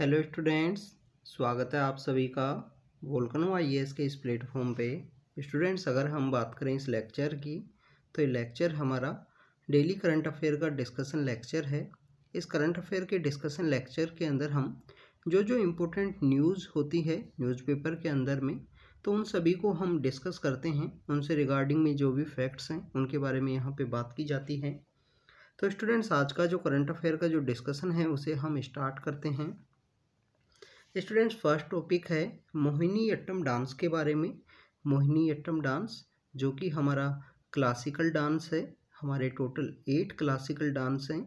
hello students स्वागत है आप सभी का वोल्कनो आई के इस प्लेटफॉर्म पे स्टूडेंट्स अगर हम बात करें इस लेक्चर की तो ये लेक्चर हमारा डेली करंट अफेयर का डिस्कशन लेक्चर है इस करंट अफेयर के डिस्कशन लेक्चर के अंदर हम जो जो इम्पोर्टेंट न्यूज़ होती है न्यूज़पेपर के अंदर में तो उन सभी को हम डिस्कस करते हैं उनसे रिगार्डिंग में जो भी फैक्ट्स हैं उनके बारे में यहाँ पर बात की जाती है तो स्टूडेंट्स आज का जो करंट अफेयर का जो डिस्कशन है उसे हम स्टार्ट करते हैं स्टूडेंट्स फर्स्ट टॉपिक है मोहिनी अट्टम डांस के बारे में मोहिनी अट्टम डांस जो कि हमारा क्लासिकल डांस है हमारे टोटल एट क्लासिकल डांस हैं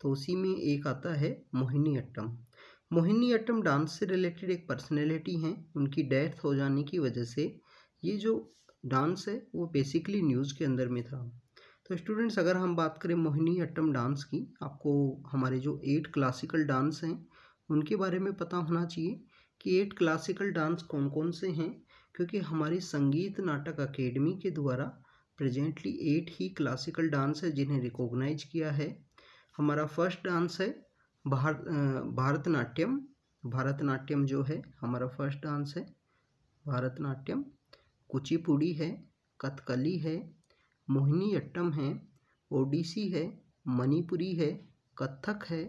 तो उसी में एक आता है मोहिनी अट्टम मोहिनी अट्टम डांस से रिलेटेड एक पर्सनैलिटी हैं उनकी डेथ हो जाने की वजह से ये जो डांस है वो बेसिकली न्यूज़ के अंदर में था तो स्टूडेंट्स अगर हम बात करें मोहिनी अट्टम डांस की आपको हमारे जो एट क्लासिकल डांस हैं उनके बारे में पता होना चाहिए कि एट क्लासिकल डांस कौन कौन से हैं क्योंकि हमारी संगीत नाटक अकेडमी के द्वारा प्रेजेंटली एट ही क्लासिकल डांस है जिन्हें रिकॉग्नाइज किया है हमारा फर्स्ट डांस है भारत भारतनाट्यम भारतनाट्यम जो है हमारा फर्स्ट डांस है भारतनाट्यम कुचिपुड़ी है कथकली है मोहिनी अट्टम है ओडिसी है मणिपुरी है कथक है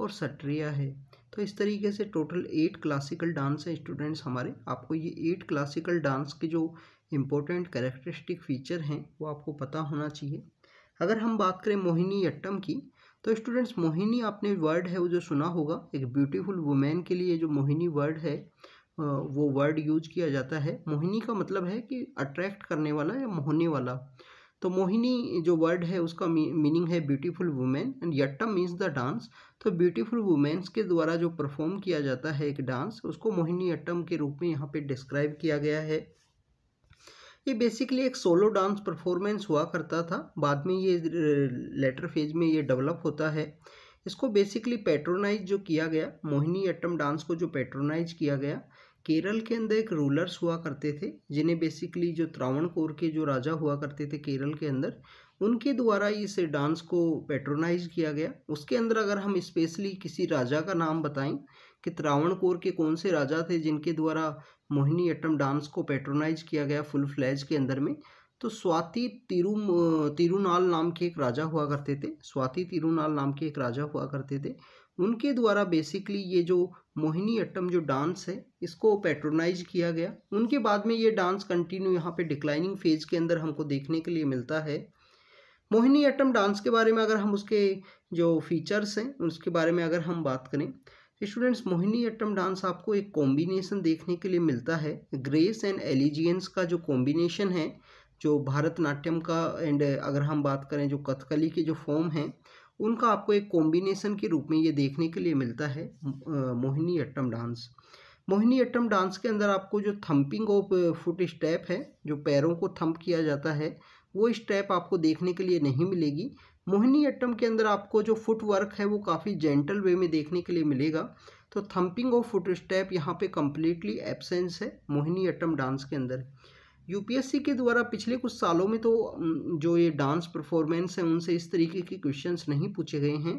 और सट्रिया है तो इस तरीके से टोटल एट क्लासिकल डांस हैं स्टूडेंट्स हमारे आपको ये एट क्लासिकल डांस के जो इम्पोर्टेंट करेक्टरिस्टिक फीचर हैं वो आपको पता होना चाहिए अगर हम बात करें मोहिनी अट्टम की तो स्टूडेंट्स मोहिनी आपने वर्ड है वो जो सुना होगा एक ब्यूटीफुल वुमेन के लिए जो मोहिनी वर्ड है वो वर्ड यूज किया जाता है मोहिनी का मतलब है कि अट्रैक्ट करने वाला या मोहने वाला तो मोहिनी जो वर्ड है उसका मीनिंग है beautiful women and attam means the dance तो ब्यूटीफुल वुमेन्स के द्वारा जो परफॉर्म किया जाता है एक डांस उसको मोहिनी यट्टम के रूप में यहाँ पे डिस्क्राइब किया गया है ये बेसिकली एक सोलो डांस परफॉर्मेंस हुआ करता था बाद में ये लेटर फेज में ये डेवलप होता है इसको बेसिकली पेट्रोनाइज जो किया गया मोहिनी अट्टम डांस को जो पेट्रोनाइज किया गया केरल के अंदर एक रूलर्स हुआ करते थे जिन्हें बेसिकली जो त्रावण कोर के जो राजा हुआ करते थे केरल के अंदर उनके द्वारा इस डांस को पेट्रोनाइज किया गया उसके अंदर अगर हम स्पेशली किसी राजा का नाम बताएं कि त्रावण कोर के कौन से राजा थे जिनके द्वारा मोहिनी अट्टम डांस को पेट्रोनाइज किया गया फुल फ्लैज के अंदर में तो स्वाति तिरु तिरुनाल नाम के एक राजा हुआ करते थे स्वाति तिरुनाल नाम के एक राजा हुआ करते थे उनके द्वारा बेसिकली ये जो मोहिनी अट्टम जो डांस है इसको पैट्रोनाइज किया गया उनके बाद में ये डांस कंटिन्यू यहाँ पे डिक्लाइनिंग फेज के अंदर हमको देखने के लिए मिलता है मोहिनी अट्टम डांस के बारे में अगर हम उसके जो फीचर्स हैं उसके बारे में अगर हम बात करें स्टूडेंट्स तो मोहिनी अट्टम डांस आपको एक कॉम्बिनेशन देखने के लिए मिलता है ग्रेस एंड एलिजियंस का जो कॉम्बिनेशन है जो भारतनाट्यम का एंड अगर हम बात करें जो कथकली के जो फॉर्म हैं उनका आपको एक कॉम्बिनेशन के रूप में ये देखने के लिए मिलता है मोहिनी अट्टम डांस मोहिनी अट्टम डांस के अंदर आपको जो थम्पिंग ऑफ फुट स्टेप है जो पैरों को थम्प किया जाता है वो स्टेप आपको देखने के लिए नहीं मिलेगी मोहिनी अट्टम के अंदर आपको जो फुट वर्क है वो काफ़ी जेंटल वे में देखने के लिए मिलेगा तो थम्पिंग ऑफ फुट स्टेप यहाँ पे कम्प्लीटली एबसेंस है मोहिनी अट्टम डांस के अंदर यूपीएससी के द्वारा पिछले कुछ सालों में तो जो ये डांस परफॉर्मेंस है उनसे इस तरीके के क्वेश्चंस नहीं पूछे गए हैं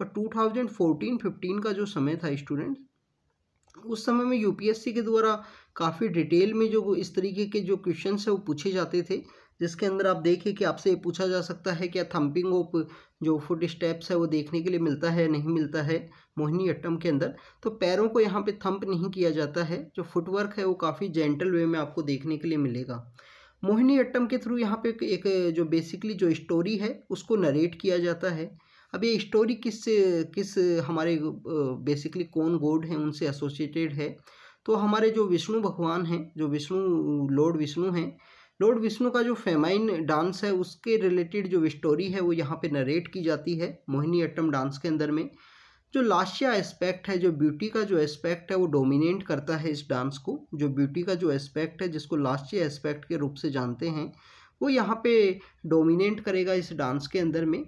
पर 2014-15 का जो समय था स्टूडेंट उस समय में यूपीएससी के द्वारा काफ़ी डिटेल में जो इस तरीके के जो क्वेश्चन है वो पूछे जाते थे जिसके अंदर आप देखिए कि आपसे ये पूछा जा सकता है क्या थम्पिंग ऑफ जो फुट स्टेप्स है वो देखने के लिए मिलता है नहीं मिलता है मोहिनी अट्टम के अंदर तो पैरों को यहाँ पे थंप नहीं किया जाता है जो फुटवर्क है वो काफ़ी जेंटल वे में आपको देखने के लिए मिलेगा मोहिनी अट्टम के थ्रू यहाँ पे एक जो बेसिकली जो स्टोरी है उसको नरेट किया जाता है अब ये स्टोरी किस किस हमारे बेसिकली कौन गोड हैं उनसे एसोसिएटेड है तो हमारे जो विष्णु भगवान हैं जो विष्णु लॉर्ड विष्णु हैं लॉर्ड विष्णु का जो फेमाइन डांस है उसके रिलेटेड जो स्टोरी है वो यहाँ पे नरेट की जाती है मोहिनी अट्टम डांस के अंदर में जो लाशिया एस्पेक्ट है जो ब्यूटी का जो एस्पेक्ट है वो डोमिनेट करता है इस डांस को जो ब्यूटी का जो एस्पेक्ट है जिसको लाशिया एस्पेक्ट के रूप से जानते हैं वो यहाँ पे डोमिनेट करेगा इस डांस के अंदर में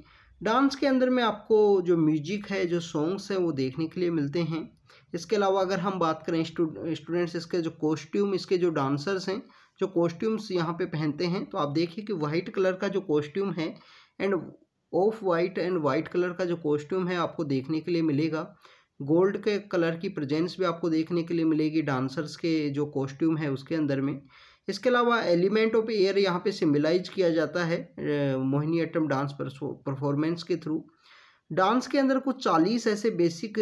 डांस के अंदर में आपको जो म्यूजिक है जो सॉन्ग्स हैं वो देखने के लिए मिलते हैं इसके अलावा अगर हम बात करें स्टूडेंट्स इसके जो कॉस्ट्यूम इसके जो डांसर्स हैं जो कॉस्ट्यूम्स यहाँ पे पहनते हैं तो आप देखिए कि वाइट कलर का जो कॉस्ट्यूम है and of white and white colour का जो कॉस्ट्यूम है आपको देखने के लिए मिलेगा गोल्ड के कलर की प्रेजेंस भी आपको देखने के लिए मिलेगी डांसर्स के जो कॉस्ट्यूम है उसके अंदर में इसके अलावा एलिमेंट ऑफ एयर यहाँ पे सिम्बलाइज किया जाता है मोहिनी अट्टम डांस परफॉर्मेंस के थ्रू डांस के अंदर कुछ चालीस ऐसे बेसिक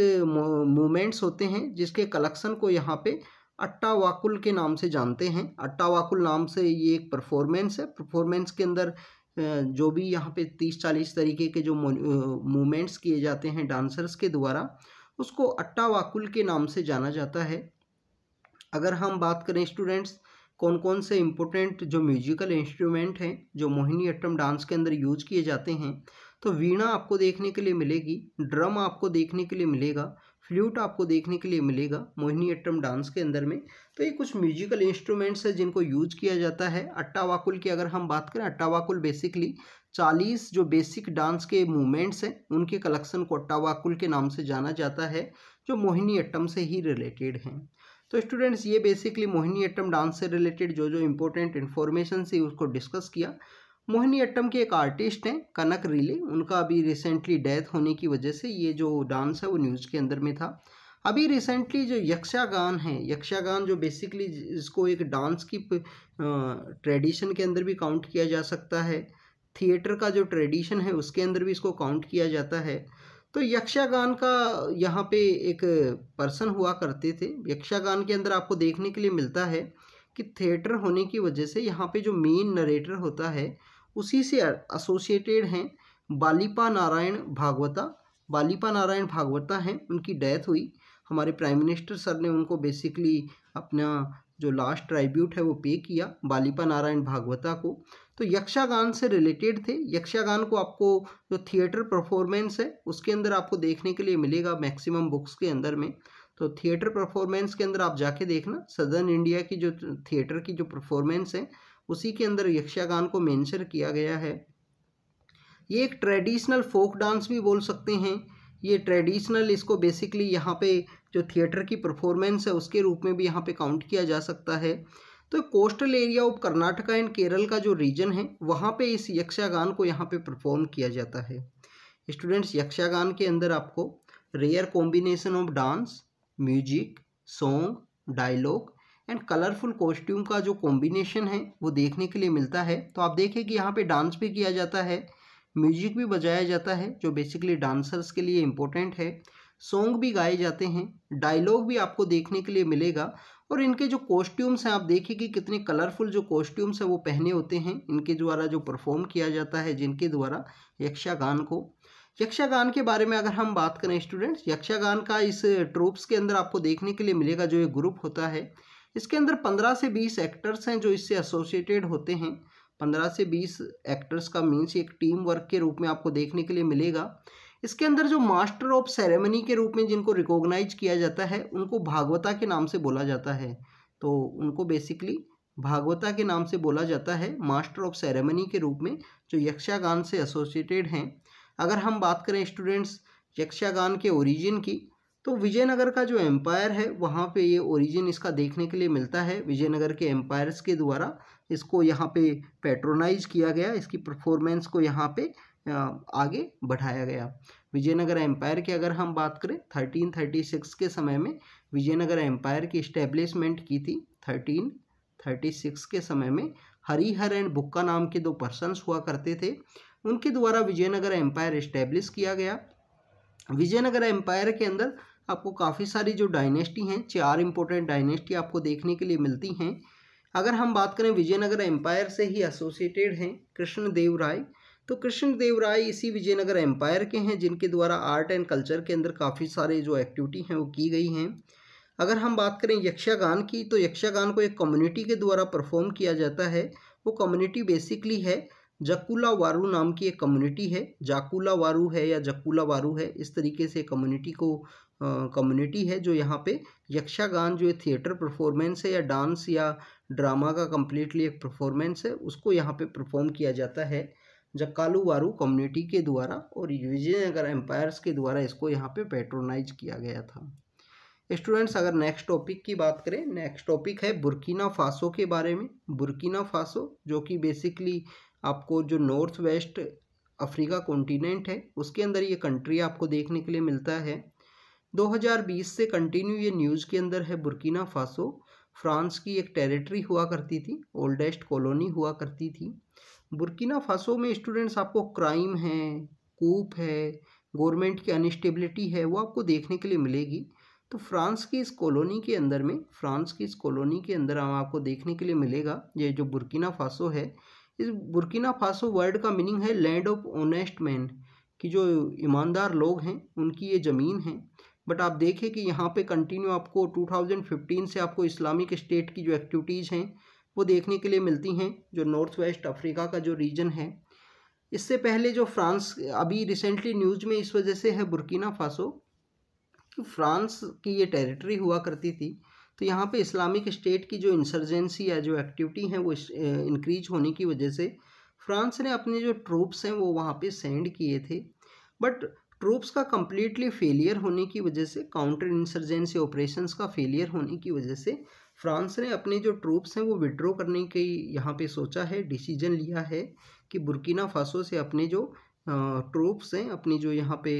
मूवमेंट्स होते हैं जिसके कलेक्शन को यहाँ पे अट्टावाकुल के नाम से जानते हैं अट्टावाकुल नाम से ये एक परफॉर्मेंस है परफॉर्मेंस के अंदर जो भी यहाँ पे तीस चालीस तरीके के जो मूवमेंट्स किए जाते हैं डांसर्स के द्वारा उसको अट्टावाकुल के नाम से जाना जाता है अगर हम बात करें स्टूडेंट्स कौन कौन से इम्पोर्टेंट जो म्यूजिकल इंस्ट्रूमेंट हैं जो मोहिनी अट्टम डांस के अंदर यूज किए जाते हैं तो वीणा आपको देखने के लिए मिलेगी ड्रम आपको देखने के लिए मिलेगा फ्लूट आपको देखने के लिए मिलेगा मोहिनी अट्टम डांस के अंदर में तो ये कुछ म्यूजिकल इंस्ट्रूमेंट्स हैं जिनको यूज किया जाता है अट्टावाकुल की अगर हम बात करें अट्टावाकुल बेसिकली चालीस जो बेसिक डांस के मूवमेंट्स हैं उनके कलेक्शन को अट्टावाकुल के नाम से जाना जाता है जो मोहिनी अट्टम से ही रिलेटेड हैं तो स्टूडेंट्स ये बेसिकली मोहिनी अट्टम डांस से रिलेटेड जो जो इम्पोर्टेंट इन्फॉर्मेशन थी उसको डिस्कस किया मोहिनी अट्टम के एक आर्टिस्ट हैं कनक रीले उनका अभी रिसेंटली डेथ होने की वजह से ये जो डांस है वो न्यूज़ के अंदर में था अभी रिसेंटली जो यक्षागान है यक्षागान जो बेसिकली इसको एक डांस की ट्रेडिशन के अंदर भी काउंट किया जा सकता है थिएटर का जो ट्रेडिशन है उसके अंदर भी इसको काउंट किया जाता है तो यक्षागान का यहाँ पे एक पर्सन हुआ करते थे यक्षागान के अंदर आपको देखने के लिए मिलता है कि थिएटर होने की वजह से यहाँ पे जो मेन नरेटर होता है उसी से एसोसिएटेड हैं बालीपा नारायण भागवता बालीपा नारायण भागवता हैं उनकी डेथ हुई हमारे प्राइम मिनिस्टर सर ने उनको बेसिकली अपना जो लास्ट ट्राइब्यूट है वो पे किया बालीपा नारायण भागवता को तो यक्षागान से रिलेटेड थे यक्षागान को आपको जो थिएटर परफॉर्मेंस है उसके अंदर आपको देखने के लिए मिलेगा मैक्सिमम बुक्स के अंदर में तो थिएटर परफॉर्मेंस के अंदर आप जाके देखना सदर्न इंडिया की जो थिएटर की जो परफॉर्मेंस है उसी के अंदर यक्षगान को मेंशन किया गया है ये एक ट्रेडिशनल फोक डांस भी बोल सकते हैं ये ट्रेडिशनल इसको बेसिकली यहाँ पे जो थिएटर की परफॉर्मेंस है उसके रूप में भी यहाँ पे काउंट किया जा सकता है तो coastal area of Karnataka and Kerala का जो रीजन है वहाँ पे इस यक्षगान को यहाँ पे परफॉर्म किया जाता है स्टूडेंट्स यक्षगान के अंदर आपको rare combination of dance music song dialogue and colourful costume का जो कॉम्बिनेशन है वो देखने के लिए मिलता है तो आप देखें कि यहाँ पे डांस भी किया जाता है म्यूजिक भी बजाया जाता है जो बेसिकली डांसर्स के लिए इम्पोर्टेंट है सॉन्ग भी गाए जाते हैं डायलॉग भी आपको देखने के लिए मिलेगा और इनके जो कॉस्ट्यूम्स हैं आप देखिए कि कितने कलरफुल जो कॉस्ट्यूम्स हैं वो पहने होते हैं इनके द्वारा जो परफॉर्म किया जाता है जिनके द्वारा यक्षागान को यक्षागान के बारे में अगर हम बात करें स्टूडेंट्स यक्षागान का इस ट्रूप्स के अंदर आपको देखने के लिए मिलेगा जो एक ग्रुप होता है इसके अंदर पंद्रह से बीस एक्टर्स हैं जो इससे एसोसिएटेड होते हैं पंद्रह से बीस एक्टर्स का मीन्स एक टीम वर्क के रूप में आपको देखने के लिए मिलेगा इसके अंदर जो मास्टर ऑफ सेरेमनी के रूप में जिनको रिकॉग्नाइज किया जाता है उनको भागवता के नाम से बोला जाता है तो उनको बेसिकली भागवता के नाम से बोला जाता है मास्टर ऑफ सेरेमनी के रूप में जो यक्षागान से एसोसिएटेड हैं अगर हम बात करें स्टूडेंट्स यक्षागान के ओरिजिन की तो विजयनगर का जो एम्पायर है वहाँ पे ये ओरिजिन इसका देखने के लिए मिलता है विजयनगर के एम्पायर्स के द्वारा इसको यहाँ पे पेट्रोनाइज किया गया इसकी परफॉर्मेंस को यहाँ पे आगे बढ़ाया गया विजयनगर एम्पायर की अगर हम बात करें थर्टीन थर्टी सिक्स के समय में विजयनगर एम्पायर की इस्टेब्लिशमेंट की थी थर्टीन थर्टी सिक्स के समय में हरिहर एंड बुक्का नाम के दो पर्सनस हुआ करते थे उनके द्वारा विजयनगर एम्पायर इस्टेब्लिश किया गया विजयनगर एम्पायर के अंदर आपको काफ़ी सारी जो डायनेस्टी हैं चार इंपॉर्टेंट डायनेस्टी आपको देखने के लिए मिलती हैं अगर हम बात करें विजयनगर एम्पायर से ही एसोसिएटेड हैं कृष्णदेव राय तो कृष्णदेव राय इसी विजयनगर एम्पायर के हैं जिनके द्वारा आर्ट एंड कल्चर के अंदर काफ़ी सारे जो एक्टिविटी हैं वो की गई हैं अगर हम बात करें यक्षगान की तो यक्षगान को एक कम्युनिटी के द्वारा परफॉर्म किया जाता है वो कम्युनिटी बेसिकली है जकूला वारू नाम की एक कम्युनिटी है जाकूला वारू है या जकूला वारू है इस तरीके से कम्युनिटी को कम्युनिटी है जो यहाँ पे यक्षागान जो थिएटर परफॉर्मेंस है या डांस या ड्रामा का कम्प्लीटली एक परफॉर्मेंस है उसको यहाँ पे परफॉर्म किया जाता है जक्कालू वारू कम्युनिटी के द्वारा और विजयनगर एम्पायर्स के द्वारा इसको यहाँ पे पेट्रोनाइज किया गया था स्टूडेंट्स अगर नेक्स्ट टॉपिक की बात करें नेक्स्ट टॉपिक है बुरकीना फासो के बारे में बुरकीना फासो जो कि बेसिकली आपको जो नॉर्थ वेस्ट अफ्रीका कॉन्टिनेंट है उसके अंदर ये कंट्री आपको देखने के लिए मिलता है 2020 से कंटिन्यू ये न्यूज़ के अंदर है बुर्किना फासो फ्रांस की एक टेरिटरी हुआ करती थी ओल्डेस्ट कॉलोनी हुआ करती थी बुर्किना फासो में स्टूडेंट्स आपको क्राइम है कूप है गवर्नमेंट की अनस्टेबिलिटी है वो आपको देखने के लिए मिलेगी तो फ्रांस की इस कॉलोनी के अंदर में फ्रांस की इस कॉलोनी के अंदर हम आपको देखने के लिए मिलेगा ये जो बुर्किना फासो है इस बुर्किना फासो वर्ड का मीनिंग है लैंड ऑफ ऑनेस्ट मैन कि जो ईमानदार लोग हैं उनकी ये ज़मीन है बट आप देखें कि यहाँ पे कंटिन्यू आपको 2015 से आपको इस्लामिक स्टेट की जो एक्टिविटीज़ हैं वो देखने के लिए मिलती हैं जो नॉर्थ वेस्ट अफ्रीका का जो रीजन है इससे पहले जो फ्रांस अभी रिसेंटली न्यूज़ में इस वजह से है बुरकीना फासो कि फ्रांस की ये टेरिटरी हुआ करती थी तो यहाँ पे इस्लामिक स्टेट की जो इंसर्जेंसी या जो एक्टिविटी है वो इंक्रीज होने की वजह से फ्रांस ने अपने जो ट्रूप्स हैं वो वहाँ पे सेंड किए थे बट ट्रूप्स का कम्प्लीटली फेलियर होने की वजह से काउंटर इंसर्जेंसी ऑपरेशन का फेलियर होने की वजह से फ्रांस ने अपने जो ट्रूप्स हैं वो विड्रॉ करने की यहाँ पे सोचा है डिसीजन लिया है कि बुरकिना फासो से अपने जो ट्रूप्स हैं अपनी जो यहाँ पे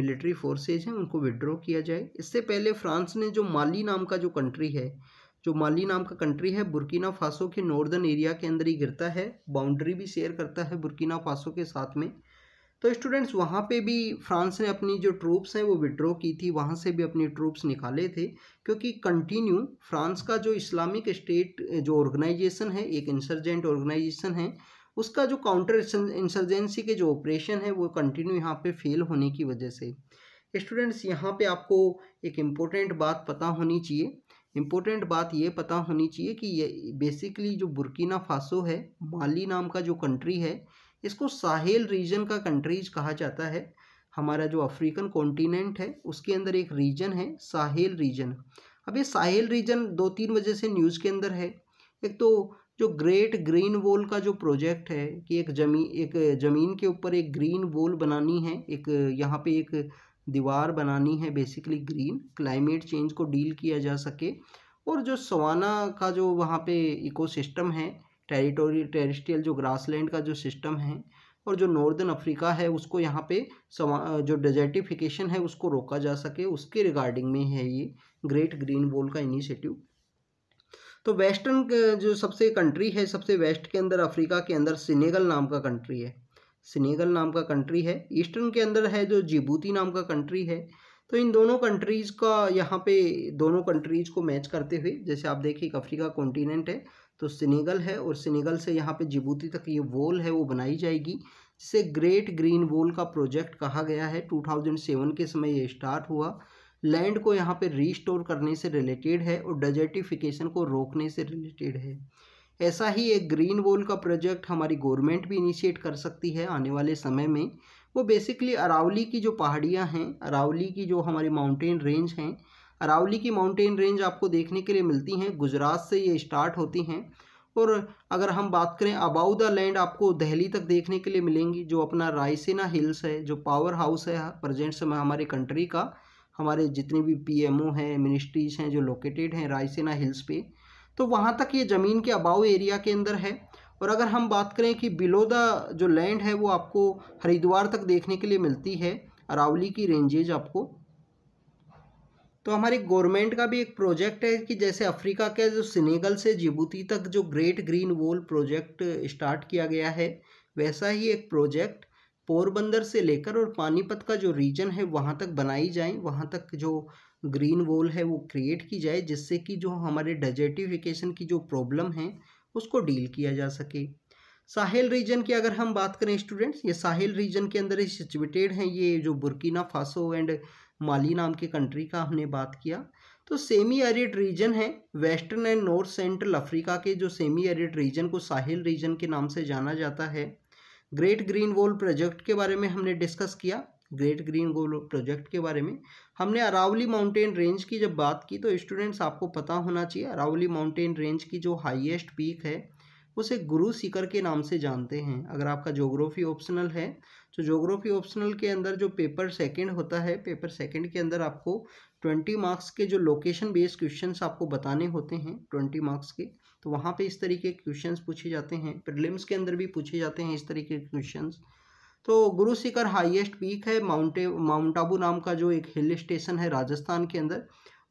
मिलिट्री फोर्सेज हैं उनको विड्रॉ किया जाए इससे पहले फ्रांस ने जो माली नाम का जो कंट्री है जो माली नाम का कंट्री है बुरकिना फासो के नॉर्दर्न एरिया के अंदर ही गिरता है बाउंड्री भी शेयर करता है बुरकिना फासो के साथ में तो स्टूडेंट्स वहाँ पे भी फ्रांस ने अपनी जो ट्रूप्स हैं वो विड्रॉ की थी वहाँ से भी अपनी ट्रूप्स निकाले थे क्योंकि कंटिन्यू फ्रांस का जो इस्लामिक स्टेट जो ऑर्गेनाइजेशन है एक इंसर्जेंट ऑर्गेनाइजेशन है उसका जो काउंटर इंसर्जेंसी के जो ऑपरेशन है वो कंटिन्यू यहाँ पे फेल होने की वजह से स्टूडेंट्स यहाँ पे आपको एक इम्पोर्टेंट बात पता होनी चाहिए इम्पोर्टेंट बात ये पता होनी चाहिए कि ये बेसिकली जो बुरकीना फासो है माली नाम का जो कंट्री है इसको साहेल रीजन का कंट्रीज कहा जाता है हमारा जो अफ्रीकन कॉन्टिनेंट है उसके अंदर एक रीजन है साहेल रीजन अब ये साहेल रीजन दो तीन वजह से न्यूज़ के अंदर है एक तो जो ग्रेट ग्रीन वॉल का जो प्रोजेक्ट है कि एक जमी एक ज़मीन के ऊपर एक ग्रीन वॉल बनानी है एक यहाँ पे एक दीवार बनानी है बेसिकली ग्रीन क्लाइमेट चेंज को डील किया जा सके और जो सवाना का जो वहाँ पे इकोसिस्टम है टेरिटोरी टेरिस्ट्रियल जो ग्रासलैंड का जो सिस्टम है और जो नॉर्दर्न अफ्रीका है उसको यहाँ पे जो डेजर्टिफिकेशन है उसको रोका जा सके उसके रिगार्डिंग में है ये ग्रेट ग्रीन वॉल का इनिशिएटिव तो वेस्टर्न जो सबसे कंट्री है सबसे वेस्ट के अंदर अफ्रीका के अंदर सिनेगल नाम का कंट्री है सिनेगल नाम का कंट्री है ईस्टर्न के अंदर है जो जिबूती नाम का कंट्री है तो इन दोनों कंट्रीज़ का यहाँ पे दोनों कंट्रीज़ को मैच करते हुए जैसे आप देखिए एक अफ्रीका कॉन्टीनेंट है तो सिनेगल है और सिनेगल से यहाँ पे जिबूती तक ये वॉल है वो बनाई जाएगी जिसे ग्रेट ग्रीन वॉल का प्रोजेक्ट कहा गया है 2007 के समय ये स्टार्ट हुआ लैंड को यहाँ पे रीस्टोर करने से रिलेटेड है और डेजर्टिफिकेशन को रोकने से रिलेटेड है ऐसा ही एक ग्रीन वॉल का प्रोजेक्ट हमारी गवर्नमेंट भी इनिशिएट कर सकती है आने वाले समय में वो बेसिकली अरावली की जो पहाड़ियाँ हैं अरावली की जो हमारी माउंटेन रेंज हैं अरावली की माउंटेन रेंज आपको देखने के लिए मिलती हैं गुजरात से ये स्टार्ट होती हैं और अगर हम बात करें अबाउ द लैंड आपको दहली तक देखने के लिए मिलेंगी जो अपना रायसेना हिल्स है जो पावर हाउस है प्रजेंट समय हमारे कंट्री का हमारे जितने भी पीएमओ हैं मिनिस्ट्रीज हैं जो लोकेटेड हैं रायसेना हिल्स पे तो वहाँ तक ये ज़मीन के अबाउ एरिया के अंदर है और अगर हम बात करें कि बिलो द जो लैंड है वो आपको हरिद्वार तक देखने के लिए मिलती है अरावली की रेंजेज आपको तो हमारी गवर्नमेंट का भी एक प्रोजेक्ट है कि जैसे अफ्रीका के जो सिनेगल से जिबूती तक जो great green wall project start किया गया है वैसा ही एक प्रोजेक्ट पोरबंदर से लेकर और पानीपत का जो रीजन है वहाँ तक बनाई जाए वहाँ तक जो ग्रीन वॉल है वो क्रिएट की जाए जिससे कि जो हमारे डेजर्टिफिकेशन की जो प्रॉब्लम है उसको डील किया जा सके साहिल रीजन की अगर हम बात करें स्टूडेंट्स ये साहिल रीजन के अंदर ही सिचुएटेड हैं ये जो बुरकीना फासो एंड माली नाम की कंट्री का हमने बात किया तो सेमी एरिड रीजन है western and north central Africa के जो सेमी एरिड रीजन को साहिल रीजन के नाम से जाना जाता है ग्रेट ग्रीन वॉल प्रोजेक्ट के बारे में हमने डिस्कस किया ग्रेट ग्रीन गोल प्रोजेक्ट के बारे में हमने अरावली माउंटेन रेंज की जब बात की तो स्टूडेंट्स आपको पता होना चाहिए अरावली माउंटेन रेंज की जो हाईएस्ट पीक है उसे गुरु सिकर के नाम से जानते हैं अगर आपका जोग्राफी ऑप्शनल है तो जोग्राफी ऑप्शनल के अंदर जो पेपर सेकंड होता है पेपर सेकंड के अंदर आपको ट्वेंटी मार्क्स के जो लोकेशन बेस्ड क्वेश्चंस आपको बताने होते हैं ट्वेंटी मार्क्स के तो वहाँ पे इस तरीके के क्वेश्चंस पूछे जाते हैं प्रिलिम्स के अंदर भी पूछे जाते हैं इस तरीके के क्वेश्चन तो गुरु शिखर हाईएस्ट पीक है माउंटे माउंट आबू नाम का जो एक हिल स्टेशन है राजस्थान के अंदर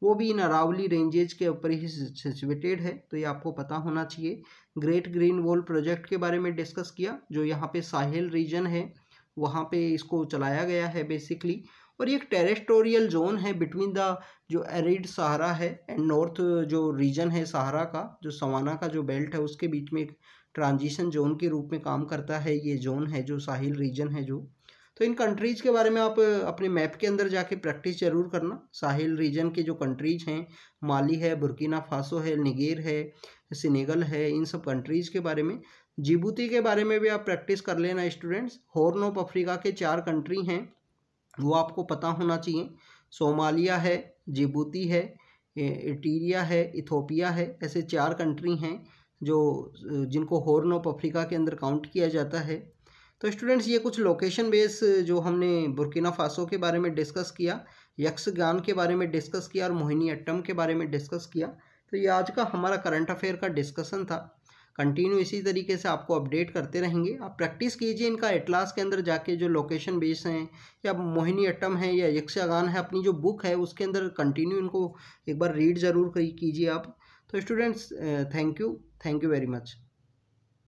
वो भी इन अरावली रेंजेज के ऊपर ही सिचुएटेड है तो ये आपको पता होना चाहिए ग्रेट ग्रीन वॉल प्रोजेक्ट के बारे में डिस्कस किया जो यहाँ पे साहिल रीजन है वहाँ पे इसको चलाया गया है बेसिकली और ये एक टेरेस्टोरियल जोन है बिटवीन द जो एरिड सहारा है एंड नॉर्थ जो रीजन है सहारा का जो सवाना का जो बेल्ट है उसके बीच में एक ट्रांजिशन जोन के रूप में काम करता है ये जोन है जो साहिल रीजन है जो तो इन कंट्रीज़ के बारे में आप अपने मैप के अंदर जाके प्रैक्टिस ज़रूर करना साहिल रीजन के जो कंट्रीज हैं माली है बुरकीना फासो है निगेर है सिनेगल है इन सब कंट्रीज़ के बारे में जिबूती के बारे में भी आप प्रैक्टिस कर लेना स्टूडेंट्स हॉर्न ऑफ अफ्रीका के चार कंट्री हैं वो आपको पता होना चाहिए सोमालिया है जिबूती है इटीरिया है इथोपिया है ऐसे चार कंट्री हैं जो जिनको हॉर्न ऑफ अफ्रीका के अंदर काउंट किया जाता है तो स्टूडेंट्स ये कुछ लोकेशन बेस जो हमने बुरकिना फासो के बारे में डिस्कस किया यक्षगान के बारे में डिस्कस किया और मोहिनी अट्टम के बारे में डिस्कस किया तो ये आज का हमारा करंट अफेयर का डिस्कसन था कंटिन्यू इसी तरीके से आपको अपडेट करते रहेंगे आप प्रैक्टिस कीजिए इनका एटलास के अंदर जाके जो लोकेशन बेस हैं या मोहिनी अट्टम है या यक्षगान है अपनी जो बुक है उसके अंदर कंटिन्यू इनको एक बार रीड ज़रूर कीजिए आप तो students thank you thank you very much